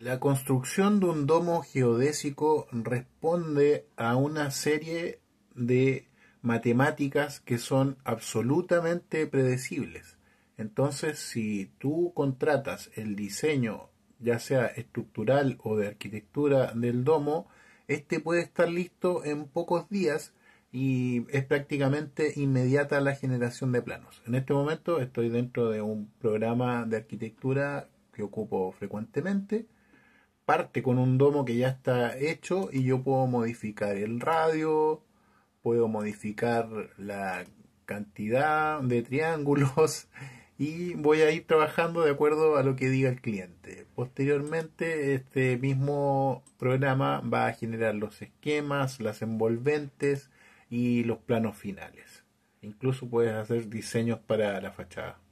La construcción de un domo geodésico responde a una serie de matemáticas que son absolutamente predecibles. Entonces, si tú contratas el diseño, ya sea estructural o de arquitectura del domo, este puede estar listo en pocos días y es prácticamente inmediata la generación de planos. En este momento estoy dentro de un programa de arquitectura que ocupo frecuentemente parte con un domo que ya está hecho y yo puedo modificar el radio, puedo modificar la cantidad de triángulos y voy a ir trabajando de acuerdo a lo que diga el cliente. Posteriormente, este mismo programa va a generar los esquemas, las envolventes y los planos finales. Incluso puedes hacer diseños para la fachada.